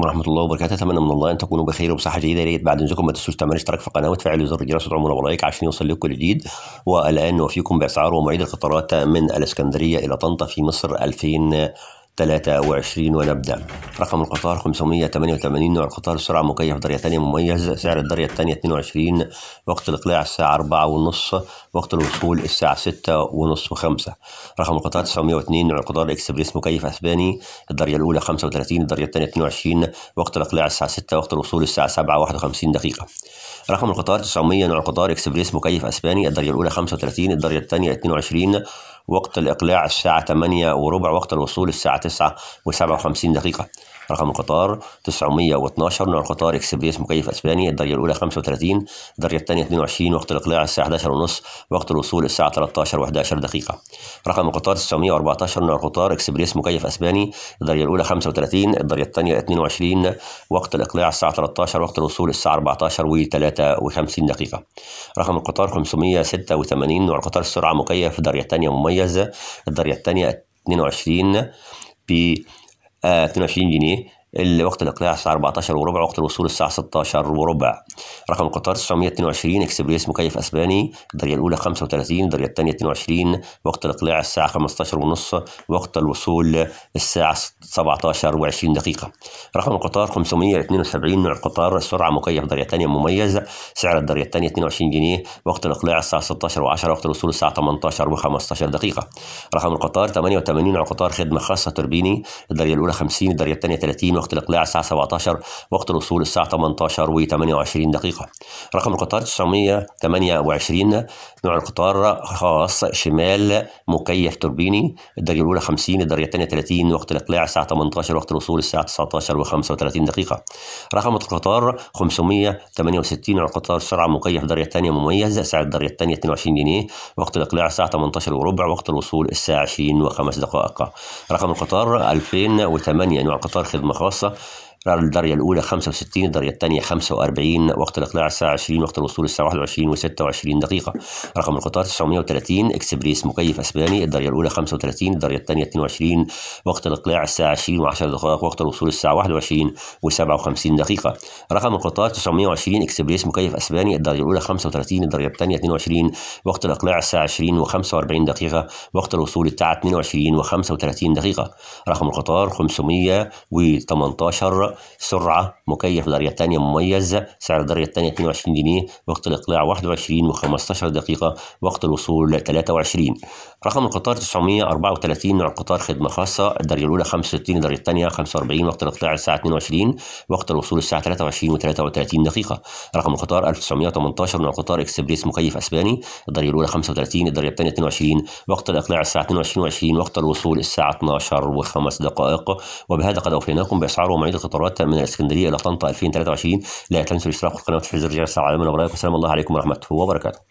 عليكم ورحمه الله وبركاته اتمنى من الله ان تكونوا بخير وبصحه جيده ليت بعد انكم ما تنسوش تعملوا اشتراك في القناه وتفعلوا زر الجرس وتعملوا لايك عشان يوصل لكم كل جديد والان وفيكم باسعار ومواعيد القطارات من الاسكندريه الى طنطا في مصر 2000 23 ونبدأ رقم القطار 588 نوع القطار السرعة مكيف درجة ثانية مميز سعر الدرجة الثانية 22 وقت الإقلاع الساعة 4 ونص وقت الوصول الساعة 6 ونص و5 رقم القطار 902 نوع القطار إكسبريس مكيف أسباني الدرجة الأولى 35 الدرجة الثانية 22 وقت الإقلاع الساعة 6 وقت الوصول الساعة 7 51 دقيقة رقم القطار 900 نوع القطار إكسبريس مكيف أسباني الدرجة الأولى 35 الدرجة الثانية 22 وقت الإقلاع الساعة 8 وربع وقت الوصول الساعة 9 و57 دقيقة رقم القطار 912 نوع القطار اكسبريس مكيف اسباني الدرجه الاولى 35 الدرجه الثانيه 22 وقت الاقلاع الساعه 11 ونص وقت الوصول الساعه 13 و11 دقيقه رقم القطار 914 نوع القطار اكسبريس مكيف اسباني الدرجه الاولى 35 الدرجه الثانيه 22 وقت الاقلاع الساعه 13 وقت الوصول الساعه 14 و53 دقيقه رقم القطار 586 نوع القطار السرعه مكيف الدرجه الثانيه مميز جاهزه الضريحه الثانيه 22 ب 22 جنيه وقت الإقلاع الساعة 14 وربع وقت الوصول الساعة 16 وربع رقم القطار 922 إكسبريس مكيف أسباني الدرجة الأولى 35 الدرجة الثانية 22 وقت الإقلاع الساعة 15 ونص وقت الوصول الساعة 17 و20 دقيقة رقم القطار 572 نوع القطار السرعة مكيف درجة ثانية مميز سعر الدرجة الثانية 22 جنيه وقت الإقلاع الساعة 16 و10 وقت الوصول الساعة 18 و15 دقيقة رقم القطار 88 نوع قطار خدمة خاصة توربيني الدرجة الأولى 50 الدرجة الثانية 30 وقت الإقلاع الساعة 17 وقت الوصول الساعة 18 و 28 دقيقة رقم القطار 928 نوع القطار خاص شمال مكيف توربيني الدرجة الأولى 50 الدرجة الثانية 30 وقت الإقلاع الساعة 18 وقت الوصول الساعة 19 و 35 دقيقة رقم القطار 568 نوع القطار سرعة مكيف درجة ثانية مميز سعر الدرجة الثانية 22 جنيه وقت الإقلاع الساعة 18 وربع وقت الوصول الساعة 20 و 5 دقائق رقم القطار 2008 نوع القطار خدمة خاصة possa رغم الدرجة الأولى 65 الدرجة الثانية 45 وقت الإقلاع الساعة 20 وقت الوصول الساعة 21 و26 دقيقة رقم القطار 930 إكسبريس مكيف أسباني الدرجة الأولى 35 الدرجة الثانية 22 وقت الإقلاع الساعة 20 و10 دقائق وقت الوصول الساعة 21 و57 دقيقة رقم القطار 920 إكسبريس مكيف أسباني الدرجة الأولى 35 الدرجة الثانية 22 وقت الإقلاع الساعة 20 و45 دقيقة وقت الوصول الساعة 22 و35 دقيقة رقم القطار 518 سعر سرعه مكيف للدرجه تانية مميز سعر الدرجه الثانيه 22 جنيه وقت الاقلاع 21 و15 دقيقه وقت الوصول 23 رقم القطار 934 نوع القطار خدمه خاصه الدرجه الاولى 65 الدرجه الثانيه 45 وقت الاقلاع الساعه 22 وقت الوصول الساعه 23 و33 دقيقه رقم القطار 1918 نوع القطار اكسبريس مكيف اسباني الدرجه الاولى 35 الدرجه الثانيه 22 وقت الاقلاع الساعه 22 وقت الوصول الساعه 12 و5 دقائق وبهذا قد اوفيناكم باسعار ومواعيد القطار القنوات من الاسكندريه الى طنطا 2023 لا تنسوا الاشتراك في القناه وتفعيل زر الجرس على العالمين والسلام الله عليكم ورحمه الله وبركاته